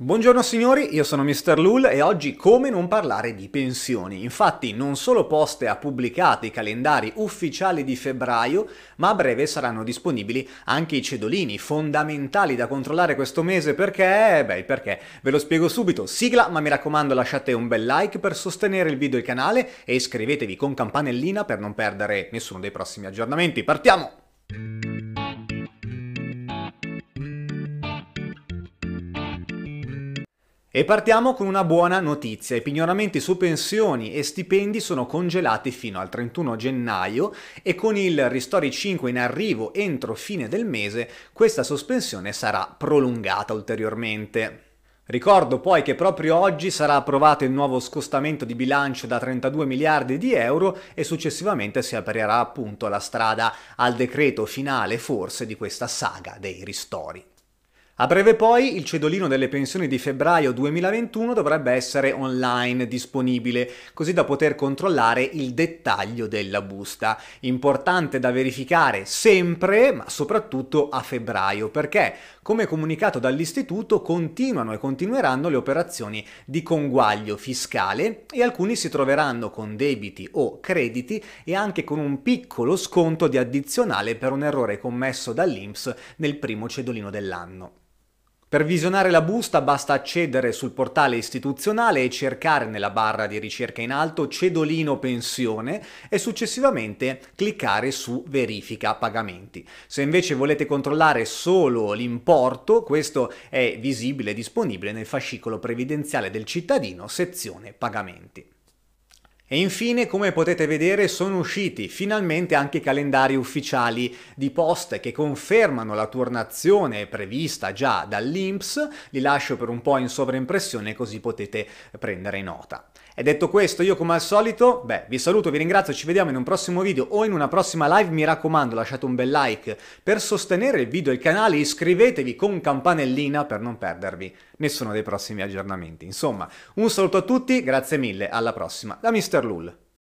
Buongiorno signori, io sono Mr. Lul e oggi come non parlare di pensioni. Infatti non solo Poste ha pubblicato i calendari ufficiali di febbraio, ma a breve saranno disponibili anche i cedolini, fondamentali da controllare questo mese perché... beh, perché? Ve lo spiego subito, sigla, ma mi raccomando lasciate un bel like per sostenere il video e il canale e iscrivetevi con campanellina per non perdere nessuno dei prossimi aggiornamenti. Partiamo! E partiamo con una buona notizia, i pignoramenti su pensioni e stipendi sono congelati fino al 31 gennaio e con il Ristori 5 in arrivo entro fine del mese questa sospensione sarà prolungata ulteriormente. Ricordo poi che proprio oggi sarà approvato il nuovo scostamento di bilancio da 32 miliardi di euro e successivamente si aprirà appunto la strada al decreto finale forse di questa saga dei ristori. A breve poi il cedolino delle pensioni di febbraio 2021 dovrebbe essere online disponibile, così da poter controllare il dettaglio della busta. Importante da verificare sempre, ma soprattutto a febbraio, perché come comunicato dall'istituto continuano e continueranno le operazioni di conguaglio fiscale e alcuni si troveranno con debiti o crediti e anche con un piccolo sconto di addizionale per un errore commesso dall'Inps nel primo cedolino dell'anno. Per visionare la busta basta accedere sul portale istituzionale e cercare nella barra di ricerca in alto Cedolino Pensione e successivamente cliccare su Verifica pagamenti. Se invece volete controllare solo l'importo, questo è visibile e disponibile nel fascicolo previdenziale del cittadino, sezione Pagamenti. E infine, come potete vedere, sono usciti finalmente anche i calendari ufficiali di post che confermano la turnazione prevista già dall'Inps, li lascio per un po' in sovraimpressione così potete prendere nota. E detto questo, io come al solito, beh, vi saluto, vi ringrazio, ci vediamo in un prossimo video o in una prossima live, mi raccomando lasciate un bel like per sostenere il video e il canale, iscrivetevi con campanellina per non perdervi nessuno dei prossimi aggiornamenti. Insomma, un saluto a tutti, grazie mille, alla prossima, da Mr. Mr. Lull.